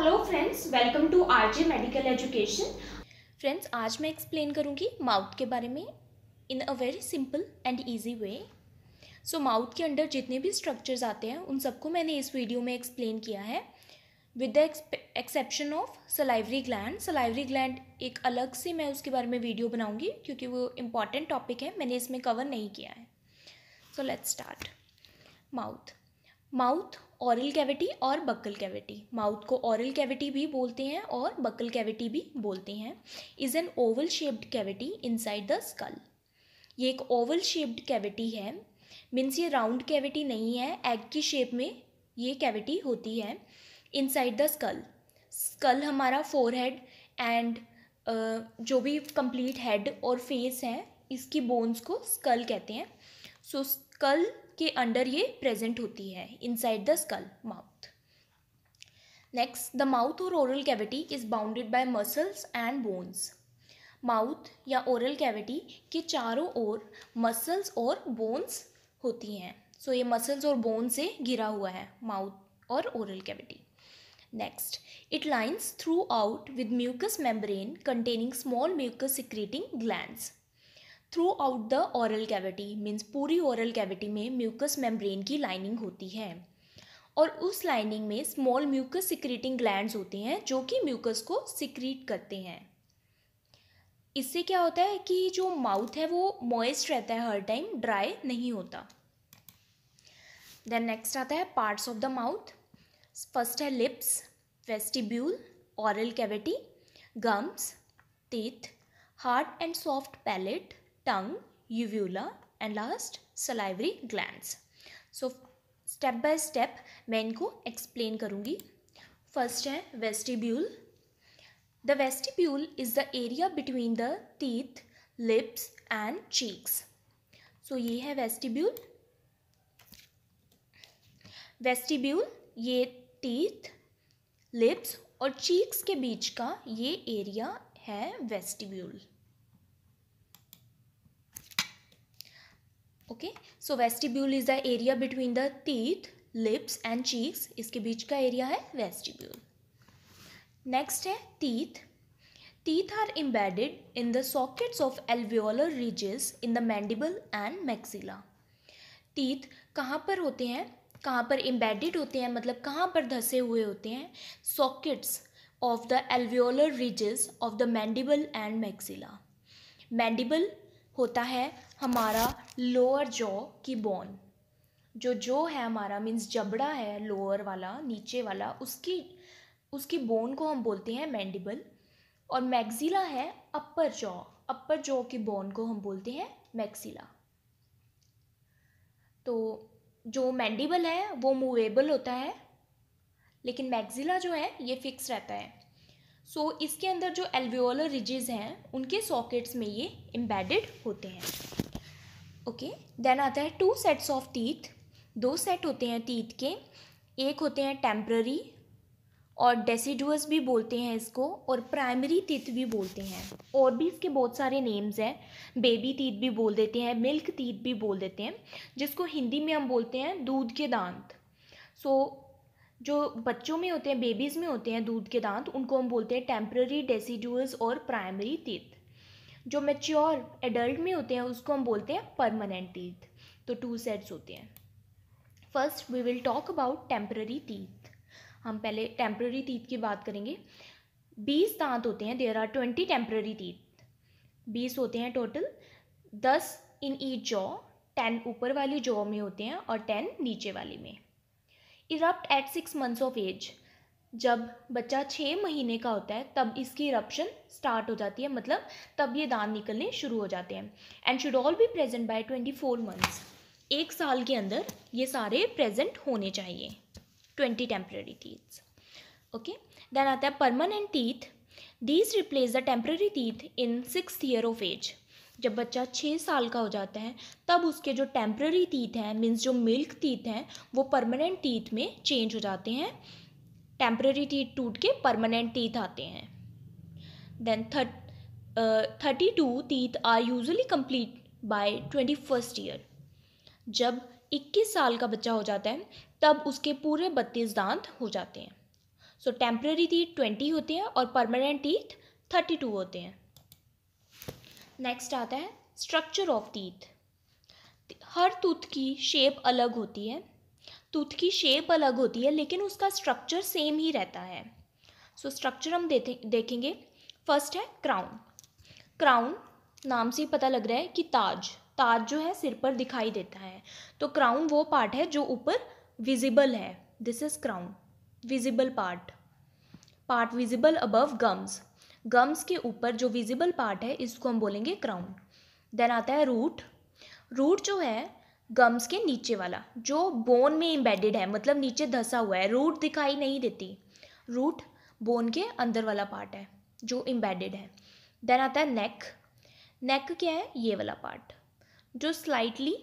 Hello friends welcome to RJ medical education friends आज मैं explain करूंगी माउथ के बारे में in a very simple and easy way so mouth के अंडर जितने भी स्ट्रक्चर्स आते हैं उन सबको मैंने इस वीडियो में एक्सप्लेन किया है with the exception of salivary gland salivary gland एक अलग से मैं उसके बारे में वीडियो बनाऊंगी क्योंकि वो इम्पॉर्टेंट टॉपिक है मैंने इसमें कवर नहीं किया है so let's start mouth mouth oral cavity और बक्कल कैविटी माउथ को औरल कैविटी भी बोलते हैं और बक्कल कैविटी भी बोलते हैं is an oval shaped cavity inside the skull ये एक ओवल शेप्ड कैविटी है मीन्स ये राउंड कैविटी नहीं है एग की शेप में ये कैविटी होती है इनसाइड द स्कल स्कल हमारा फोर हेड एंड जो भी कंप्लीट हेड और फेस है इसकी बोन्स को स्कल कहते हैं सो स्कल के अंडर ये प्रेजेंट होती है inside the skull mouth next the mouth और oral cavity is bounded by muscles and bones mouth या ओरल कैविटी के चारों ओर मसल्स और बोन्स होती हैं सो so, ये मसल्स और बोन से घिरा हुआ है माउथ और oral cavity it lines throughout with mucus membrane containing small mucus secreting glands throughout the औरल cavity means पूरी औरल कैविटी में म्यूकस मेम्ब्रेन की लाइनिंग होती है और उस लाइनिंग में स्मॉल म्यूकस सिक्रीटिंग ग्लैंड होते हैं जो कि म्यूकस को सिक्रीट करते हैं इससे क्या होता है कि जो माउथ है वो मॉइस्ट रहता है हर टाइम ड्राई नहीं होता देन नेक्स्ट आता है parts of the mouth first है lips vestibule oral cavity gums teeth hard and soft palate tongue, uvula and last salivary glands. So step by step मैं इनको एक्सप्लेन करूँगी फर्स्ट है vestibule the vestibule is the area between the teeth lips and cheeks so ये है vestibule vestibule ये teeth lips और cheeks के बीच का ये एरिया है vestibule okay so vestibule is the area between the teeth lips and cheeks इसके बीच का एरिया है वेस्टिब्यूल नेक्स्ट है teeth Teeth are embedded in the sockets of alveolar ridges in the mandible and maxilla. Teeth कहाँ पर होते हैं कहाँ पर embedded होते हैं मतलब कहाँ पर धसे हुए होते हैं sockets of the alveolar ridges of the mandible and maxilla. Mandible होता है हमारा लोअर जॉ की बोन जो जो है हमारा मीन्स जबड़ा है लोअर वाला नीचे वाला उसकी उसकी बोन को हम बोलते हैं मैंडिबल और मैक्सिला है अपर जॉ अपर जॉ की बोन को हम बोलते हैं मैक्सिला तो जो मैंडिबल है वो मूवेबल होता है लेकिन मैक्सिला जो है ये फिक्स रहता है सो so, इसके अंदर जो एल्वियोलर रिजिज़ हैं उनके सॉकेट्स में ये एम्बेडेड होते हैं ओके देन आता है टू सेट्स ऑफ टीथ दो सेट होते हैं टीथ के एक होते हैं टेम्प्ररी और डेसीडुअस भी बोलते हैं इसको और प्राइमरी तीत भी बोलते हैं और भी इसके बहुत सारे नेम्स हैं बेबी तीत भी बोल देते हैं मिल्क तीत भी बोल देते हैं जिसको हिंदी में हम बोलते हैं दूध के दांत सो so, जो बच्चों में होते हैं बेबीज़ में होते हैं दूध के दांत उनको हम बोलते हैं टेम्प्ररी डेसीडुअस और प्राइमरी तीत जो मेच्योर एडल्ट में होते हैं उसको हम बोलते हैं परमानेंट टीथ तो टू सेट्स होते हैं first we will talk about temporary teeth हम पहले टेम्प्ररी टीथ की बात करेंगे बीस दांत होते हैं there are twenty temporary teeth बीस होते हैं टोटल दस इन ईच जॉ टेन ऊपर वाली जॉ में होते हैं और टेन नीचे वाली में erupt at six months of age जब बच्चा छः महीने का होता है तब इसकी इरप्शन स्टार्ट हो जाती है मतलब तब ये दान निकलने शुरू हो जाते हैं and should all be present by twenty four months एक साल के अंदर ये सारे प्रेजेंट होने चाहिए twenty temporary teeths okay then आता है permanent teeth these replace the temporary teeth in six year of age जब बच्चा छः साल का हो जाता है तब उसके जो टेम्प्रेरी टीथ हैं मीन्स जो मिल्क टीथ हैं वो परमानेंट टीथ में चेंज हो जाते हैं टेम्प्रेरी टीथ टूट के परमानेंट टीथ आते हैं then thirty thirty two teeth are usually complete by twenty first year जब इक्कीस साल का बच्चा हो जाता है तब उसके पूरे बत्तीस दांत हो जाते हैं सो टेम्प्रेरी टीथ ट्वेंटी होते हैं और परमानेंट टीथ थर्टी टू होते हैं नेक्स्ट आता है स्ट्रक्चर ऑफ टीथ हर टूथ की शेप अलग होती है टूथ की शेप अलग होती है लेकिन उसका स्ट्रक्चर सेम ही रहता है सो so, स्ट्रक्चर हम देखेंगे फर्स्ट है क्राउन क्राउन नाम से ही पता लग रहा है कि ताज ताज जो है सिर पर दिखाई देता है तो क्राउन वो पार्ट है जो ऊपर विजिबल है this is crown visible part part visible above gums gums के ऊपर जो विजिबल पार्ट है इसको हम बोलेंगे क्राउन देन आता है रूट रूट जो है गम्स के नीचे वाला जो बोन में इम्बेडेड है मतलब नीचे धसा हुआ है रूट दिखाई नहीं देती रूट बोन के अंदर वाला पार्ट है जो इम्बेडेड है देन आता है नेक नेक क्या है ये वाला पार्ट जो स्लाइटली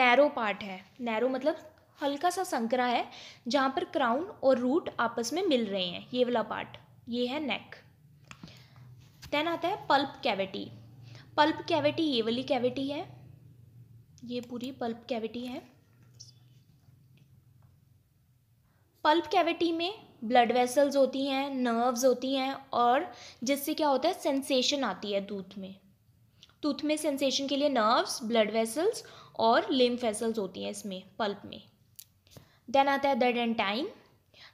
नैरो पार्ट है नैरो मतलब हल्का सा संकरा है जहाँ पर क्राउन और रूट आपस में मिल रहे हैं ये वाला पार्ट ये है नेक देन आता है पल्प कैविटी पल्प कैविटी ये वाली कैविटी है ये पूरी पल्प कैविटी है पल्प कैविटी में ब्लड वेसल्स होती हैं नर्व्स होती हैं और जिससे क्या होता है सेंसेशन आती है दूध में दूध में सेंसेशन के लिए नर्व्स ब्लड वेसल्स और लिम्फ वेसल्स होती हैं इसमें पल्प में देन आता है the dentine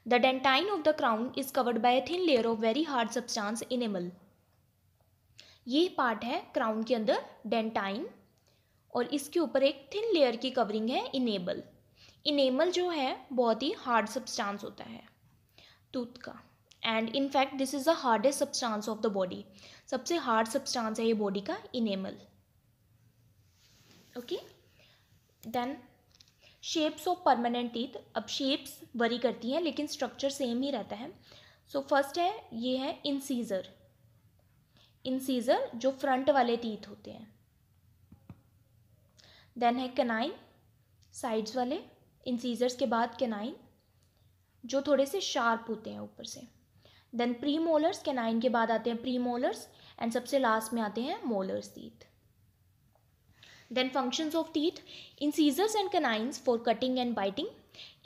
the dentine of the crown is covered by a thin layer of very hard substance enamel ये पार्ट है क्राउन के अंदर डेंटाइन और इसके ऊपर एक थिन लेयर की कवरिंग है इनेबल इनेमल जो है बहुत ही हार्ड सब्सटेंस होता है टूथ का and in fact this is the hardest substance of the body सबसे हार्ड सब्सटेंस है ये बॉडी का enamel okay then shapes of permanent teeth अब शेप्स वरी करती हैं लेकिन स्ट्रक्चर सेम ही रहता है सो so, फर्स्ट है ये है इनसीजर इंसीजर जो फ्रंट वाले टीथ होते हैं देन है कनाइन साइड्स वाले इंसीजर्स के बाद केनाइन जो थोड़े से शार्प होते हैं ऊपर से देन प्री मोलर्स केनाइन के बाद आते हैं प्री मोलर्स एंड सबसे लास्ट में आते हैं molars teeth then functions of teeth incisors and canines for cutting and biting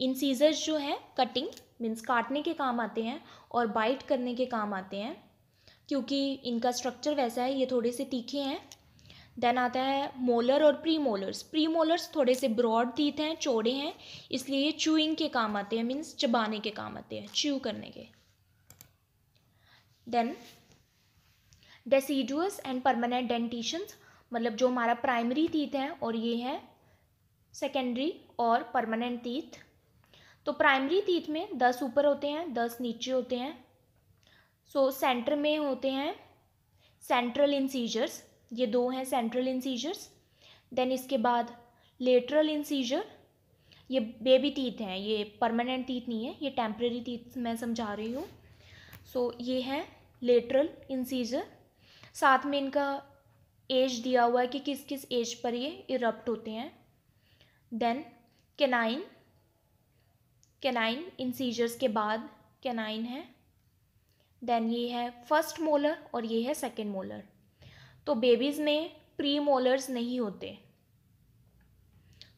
incisors जो है कटिंग मीन्स काटने के काम आते हैं और बाइट करने के काम आते हैं क्योंकि इनका स्ट्रक्चर वैसा है ये थोड़े से तीखे हैं देन आता है मोलर और प्री मोलर्स प्री मोलर्स थोड़े से ब्रॉड टीथ हैं चौड़े हैं इसलिए ये चूइंग के काम आते हैं मीन्स चबाने के काम आते हैं च्यू करने के then deciduous and permanent dentitions मतलब जो हमारा प्राइमरी तीत है और ये है सेकेंडरी और परमानेंट तीत तो प्राइमरी तीत में दस ऊपर होते हैं दस नीचे होते हैं सो so, सेंटर में होते हैं सेंट्रल इंसीजर्स ये दो हैं सेंट्रल इंसीजर्स देन इसके बाद लेटरल इंसीजर ये बेबी टीथ हैं ये परमानेंट टीथ नहीं है ये टेम्प्रेरी टीथ मैं समझा रही हूँ सो so, ये हैं लेटरल इंसीजर साथ में इनका एज दिया हुआ है कि किस किस एज पर ये इरप्ट होते हैं देन केनाइन केनाइन इंसीजर्स के बाद केनाइन है देन ये है फर्स्ट मोलर और ये है सेकेंड मोलर तो बेबीज़ में प्री मोलर्स नहीं होते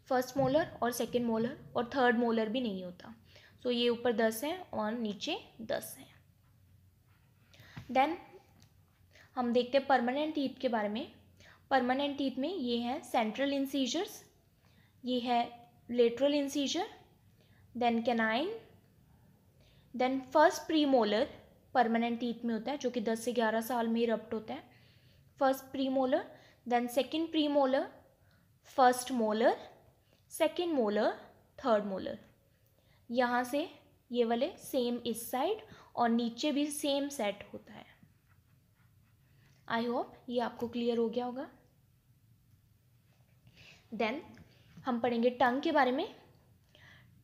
फर्स्ट मोलर और सेकेंड मोलर और थर्ड मोलर भी नहीं होता सो so ये ऊपर दस है और नीचे दस है देन हम देखते हैं परमानेंट टीथ के बारे में परमानेंट टीथ में ये है सेंट्रल इंसीजर्स ये है lateral incisor then canine then first premolar permanent teeth में होता है जो कि 10 से 11 साल में इरप्ट होता है first premolar then second premolar first molar second molar third molar यहाँ से ये वाले सेम इस साइड और नीचे भी सेम सेट होता है आई होप ये आपको क्लियर हो गया होगा देन हम पढ़ेंगे टंग के बारे में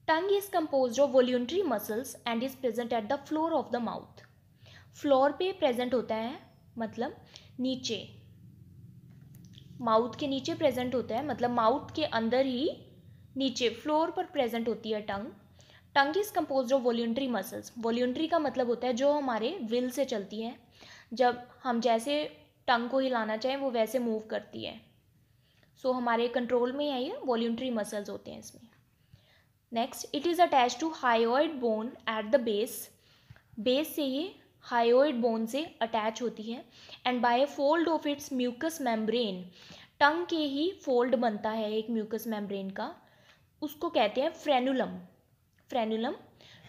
tongue is compose of voluntary muscles and is present at the floor of the mouth floor पे प्रेजेंट होता है मतलब नीचे माउथ के नीचे प्रेजेंट होता है मतलब माउथ के अंदर ही नीचे फ्लोर पर प्रेजेंट होती है tongue tongue is compose of voluntary muscles voluntary का मतलब होता है जो हमारे विल से चलती है जब हम जैसे टंग को हिलाना चाहें वो वैसे मूव करती है सो so, हमारे कंट्रोल में है ये वॉल्यूंट्री मसल्स होते हैं इसमें next it is attach to hyoid bone at the base base से ये हायोइड बोन से अटैच होती है and by fold of its mucus membrane tongue के ही फोल्ड बनता है एक म्यूकस मेम्ब्रेन का उसको कहते हैं frenulum frenulum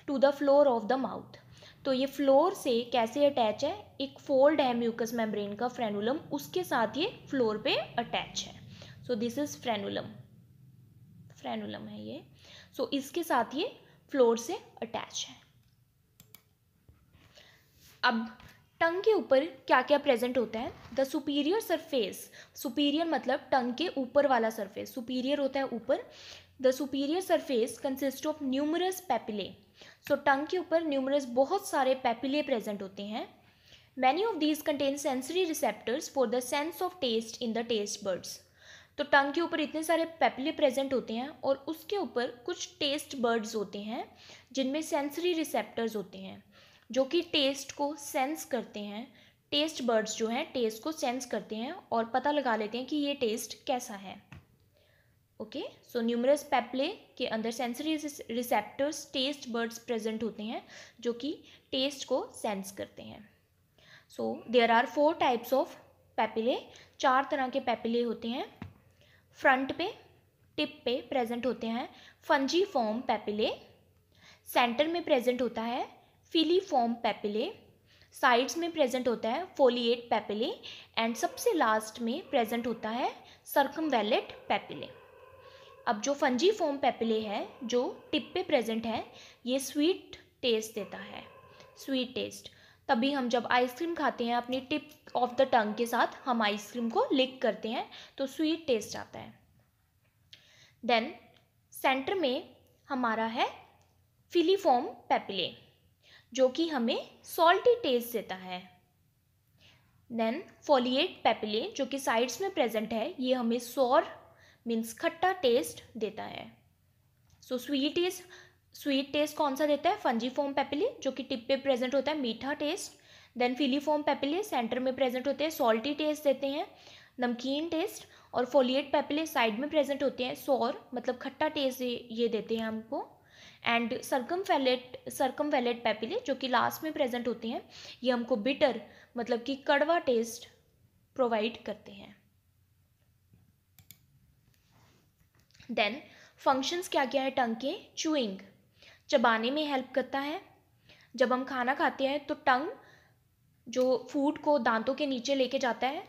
to the floor of the mouth तो ये फ्लोर से कैसे अटैच है एक फोल्ड है म्यूकस मेम्ब्रेन का फ्रेनुलम उसके साथ ये फ्लोर पे अटैच है so this is frenulum frenulum है ये सो so, इसके साथ ये फ्लोर से अटैच है अब टंग के ऊपर क्या क्या प्रेजेंट होता है द सुपीरियर सरफेस सुपीरियर मतलब टंग के ऊपर वाला सरफेस सुपीरियर होता है ऊपर the superior surface consist of numerous papillae so tongue के ऊपर न्यूमरस बहुत सारे पैपिले प्रेजेंट होते हैं many of these contain sensory receptors for the sense of taste in the taste buds तो टंग के ऊपर इतने सारे पैपिले प्रेजेंट होते हैं और उसके ऊपर कुछ टेस्ट बर्ड्स होते हैं जिनमें सेंसरी रिसेप्टर्स होते हैं जो कि टेस्ट को सेंस करते हैं टेस्ट बर्ड्स जो हैं टेस्ट को सेंस करते हैं और पता लगा लेते हैं कि ये टेस्ट कैसा है ओके सो न्यूमरस पैपले के अंदर sensory receptors taste buds present होते हैं जो कि टेस्ट को सेंस करते हैं so there are four types of papillae चार तरह के पैपिले होते हैं फ्रंट पे टिप पे प्रेजेंट होते हैं फंजी फॉर्म पैपिले सेंटर में प्रेजेंट होता है फिलीफॉर्म पेपिले साइड्स में प्रेजेंट होता है फोलिएट पेपिले एंड सबसे लास्ट में प्रेजेंट होता है सरकम वैलेट पेपिले अब जो फंजी फॉर्म पेपिले है जो टिप पे प्रेजेंट है ये स्वीट टेस्ट देता है स्वीट टेस्ट तभी हम जब आइसक्रीम खाते हैं अपनी टिप ऑफ द टंग के साथ हम आइसक्रीम को लिक करते हैं तो स्वीट टेस्ट आता है देन सेंटर में हमारा है फिलीफॉर्म पेपिले जो कि हमें सॉल्टी टेस्ट देता है देन फॉलिएट पेपिले जो कि साइड्स में प्रेजेंट है ये हमें सौर मीन्स खट्टा टेस्ट देता है so sweet is sweet taste कौन सा देता है फंजी फॉर्म पेपिले जो कि टिप पे प्रेजेंट होता है मीठा taste then filiform papillae centre में प्रेजेंट होते हैं सॉल्टी टेस्ट देते हैं नमकीन टेस्ट और फोलिएट पेपिले साइड में प्रेजेंट होते हैं सौर मतलब खट्टा टेस्ट ये देते हैं हमको and circum circumvallate papillae जो कि लास्ट में प्रेजेंट होते हैं ये हमको बिटर मतलब कि कड़वा टेस्ट प्रोवाइड करते हैं देन फंक्शंस क्या क्या है टंग के चूइंग चबाने में हेल्प करता है जब हम खाना खाते हैं तो टंग जो फूड को दांतों के नीचे लेके जाता है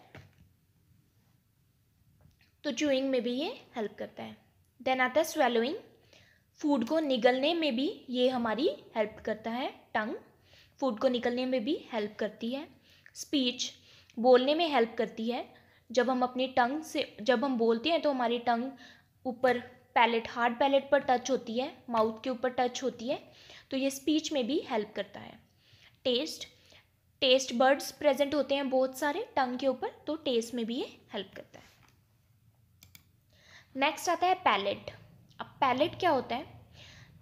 तो चूइंग में भी ये हेल्प करता है देन आता है स्वेलोइंग फूड को निगलने में भी ये हमारी हेल्प करता है टंग फूड को निकलने में भी हेल्प करती है स्पीच बोलने में हेल्प करती है जब हम अपनी टंग से जब हम बोलते हैं तो हमारी टंग ऊपर पैलेट हार्ड पैलेट पर टच होती है माउथ के ऊपर टच होती है तो ये स्पीच में भी हेल्प करता है टेस्ट टेस्ट बर्ड्स प्रेजेंट होते हैं बहुत सारे टंग के ऊपर तो टेस्ट में भी ये हेल्प करता है नेक्स्ट आता है पैलेट अब पैलेट क्या होता है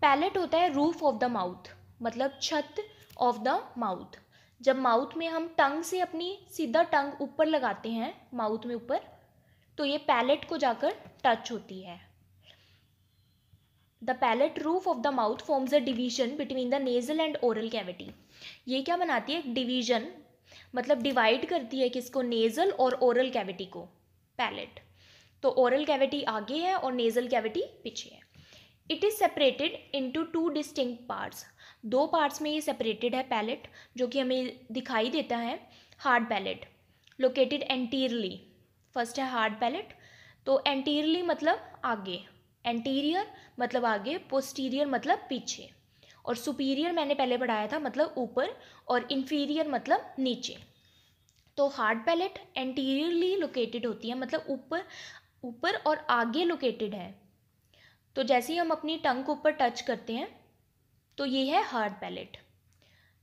पैलेट होता है रूफ ऑफ द माउथ मतलब छत ऑफ द माउथ जब माउथ में हम टंग से अपनी सीधा टंग ऊपर लगाते हैं माउथ में ऊपर तो ये पैलेट को जाकर टच होती है the palate roof of the mouth forms a division between the nasal and oral cavity ये क्या बनाती है डिवीजन मतलब डिवाइड करती है किसको नेजल और ओरल कैविटी को पैलेट तो ओरल कैविटी आगे है और नेज़ल कैविटी पीछे है it is separated into two distinct parts दो पार्ट्स में ये सेपरेटेड है पैलेट जो कि हमें दिखाई देता है hard palate located anteriorly first है हार्ड पैलेट तो एंटीरली मतलब आगे एंटीरियर मतलब आगे पोस्टीरियर मतलब पीछे और सुपीरियर मैंने पहले पढ़ाया था मतलब ऊपर और इन्फीरियर मतलब नीचे तो हार्ड पैलेट एंटीरियरली लोकेटेड होती है मतलब ऊपर ऊपर और आगे लोकेटेड है तो जैसे ही हम अपनी टंग को ऊपर टच करते हैं तो ये है हार्ड पैलेट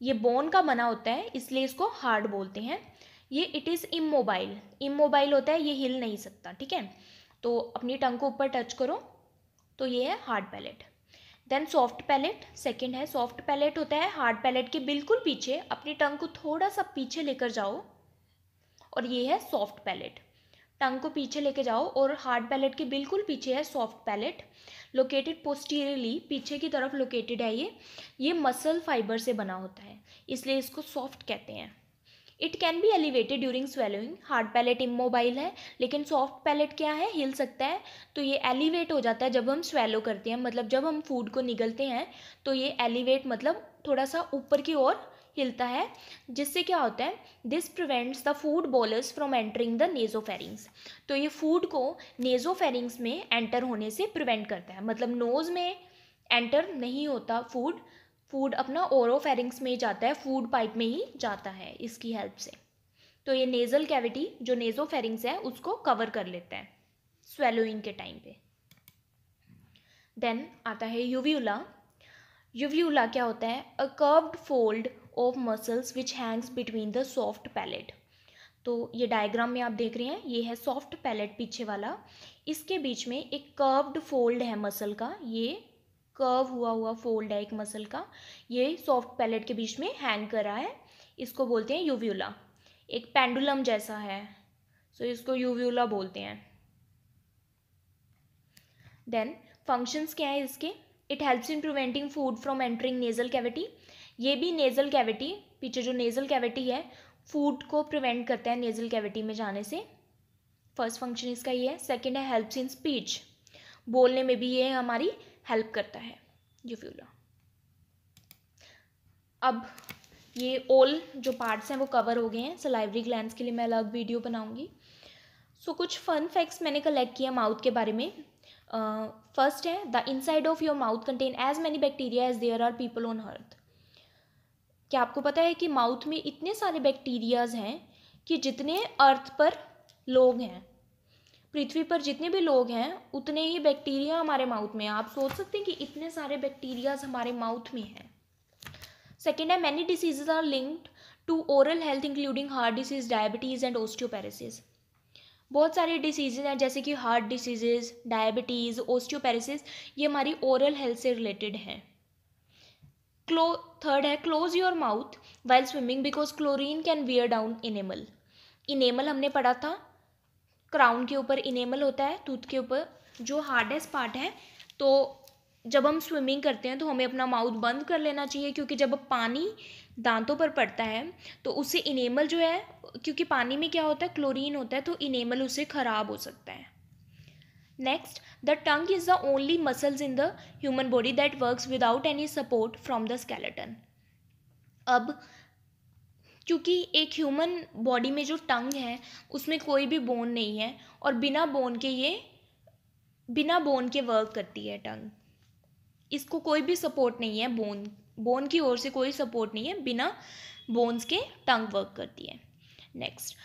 ये बोन का बना होता है इसलिए इसको हार्ड बोलते हैं ये इट इज़ इमोबाइल इमोबाइल होता है ये हिल नहीं सकता ठीक है तो अपनी टंग को ऊपर टच करो तो ये है hard palate then soft palate second है सॉफ्ट पैलेट होता है हार्ड पैलेट के बिल्कुल पीछे अपनी टंग को थोड़ा सा पीछे लेकर जाओ और ये है सॉफ्ट पैलेट टंग को पीछे लेके जाओ और हार्ड पैलेट के बिल्कुल पीछे है सॉफ्ट पैलेट लोकेटेड पोस्टीरियरली पीछे की तरफ लोकेटेड है ये ये मसल फाइबर से बना होता है इसलिए इसको सॉफ्ट कहते हैं it can be elevated during swallowing hard palate immobile है लेकिन सॉफ्ट पैलेट क्या है हिल सकता है तो ये एलिवेट हो जाता है जब हम स्वेलो करते हैं मतलब जब हम फूड को निगलते हैं तो ये एलिवेट मतलब थोड़ा सा ऊपर की ओर हिलता है जिससे क्या होता है this prevents the food bolus from entering the nasopharynx तो ये फूड को नेजो फेरिंग्स में एंटर होने से प्रिवेंट करता है मतलब नोज़ में एंटर नहीं होता फूड फूड अपना फेरिंग्स में जाता है फूड पाइप में ही जाता है इसकी हेल्प से तो ये नेज़ल कैविटी जो नेजो फेरिंग्स है उसको कवर कर लेता है स्वेलोइंग के टाइम पे देन आता है यूवियोला यूवियोला क्या होता है a curved fold of muscles which hangs between the soft palate. तो ये डायग्राम में आप देख रहे हैं ये है सॉफ्ट पैलेट पीछे वाला इसके बीच में एक कर्व्ड फोल्ड है मसल का ये कर्व हुआ हुआ फोल्ड है एक मसल का ये सॉफ्ट पैलेट के बीच में हैंग कर रहा है इसको बोलते हैं यूव्यूला एक पेंडुलम जैसा है सो so, इसको यूव्यूला बोलते हैं देन फंक्शंस क्या है इसके it helps in preventing food from entering nasal cavity ये भी नेज़ल कैविटी पीछे जो नेज़ल कैविटी है फूड को प्रिवेंट करता है नेज़ल कैविटी में जाने से फर्स्ट फंक्शन इसका ये है सेकेंड है हेल्प्स इन स्पीच बोलने में भी ये हमारी हेल्प करता है यूफ्यूला अब ये ओल जो पार्ट्स हैं वो कवर हो गए हैं सलाइवरी ग्लैंड के लिए मैं अलग वीडियो बनाऊंगी सो so, कुछ फन फैक्ट्स मैंने कलेक्ट किया माउथ के बारे में फर्स्ट uh, है the inside of your mouth contain as many bacteria as there are people on earth क्या आपको पता है कि माउथ में इतने सारे बैक्टीरियाज हैं कि जितने अर्थ पर लोग हैं पृथ्वी पर जितने भी लोग हैं उतने ही बैक्टीरिया हमारे माउथ में हैं आप सोच सकते हैं कि इतने सारे बैक्टीरियाज हमारे माउथ में हैं सेकेंड है many diseases are linked to oral health including heart disease diabetes and osteoporosis बहुत सारे डिसीजेज हैं जैसे कि हार्ट डिसीजेज डायबिटीज़ ओस्टियोपैरिसिस ये हमारी ओरल हेल्थ से रिलेटेड हैं क्लो थर्ड है close your mouth while swimming because chlorine can wear down enamel enamel हमने पढ़ा था क्राउन के ऊपर इनेमल होता है टूथ के ऊपर जो हार्डेस्ट पार्ट है तो जब हम स्विमिंग करते हैं तो हमें अपना माउथ बंद कर लेना चाहिए क्योंकि जब पानी दांतों पर पड़ता है तो उससे इनेमल जो है क्योंकि पानी में क्या होता है क्लोरीन होता है तो इनेमल उससे ख़राब हो सकता है next the tongue is the only muscles in the human body that works without any support from the skeleton अब क्योंकि एक ह्यूमन बॉडी में जो टंग है उसमें कोई भी बोन नहीं है और बिना बोन के ये बिना बोन के वर्क करती है टंग इसको कोई भी सपोर्ट नहीं है बोन बोन की ओर से कोई सपोर्ट नहीं है बिना बोन्स के टंग वर्क करती है next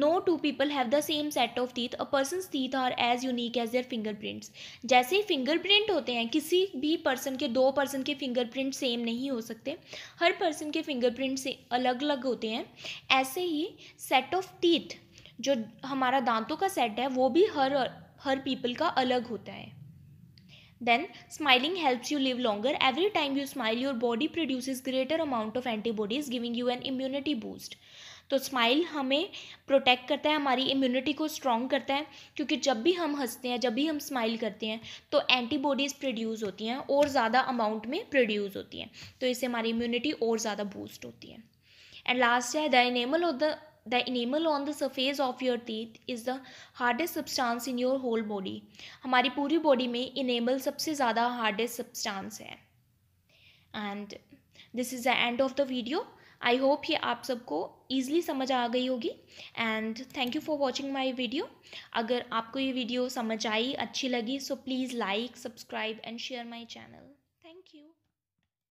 no two people have the same set of teeth a person teeth are as unique as their prints जैसे ही फिंगरप्रिंट होते हैं किसी भी पर्सन के दो पर्सन के फिंगर प्रिंट सेम नहीं हो सकते हर पर्सन के फिंगरप्रिंट से अलग अलग होते हैं ऐसे ही सेट ऑफ टीथ जो हमारा दांतों का सेट है वो भी हर हर पीपल का अलग होता है then smiling helps you live longer every time you smile your body produces greater amount of antibodies giving you an immunity boost तो स्माइल हमें प्रोटेक्ट करता है हमारी इम्यूनिटी को स्ट्रॉन्ग करता है क्योंकि जब भी हम हंसते हैं जब भी हम स्माइल करते हैं तो एंटीबॉडीज़ प्रोड्यूस होती हैं और ज़्यादा अमाउंट में प्रोड्यूस होती हैं तो इससे हमारी इम्यूनिटी और ज़्यादा बूस्ट होती है एंड लास्ट है the enamel of the the enamel on the surface of your teeth is the hardest substance in your whole body हमारी पूरी बॉडी में इनेमल सबसे ज़्यादा हार्डेस्ट सब्सटांस है and this is the end of the video I hope ये आप सबको easily समझ आ गई होगी and thank you for watching my video अगर आपको ये वीडियो समझ आई अच्छी लगी सो please like subscribe and share my channel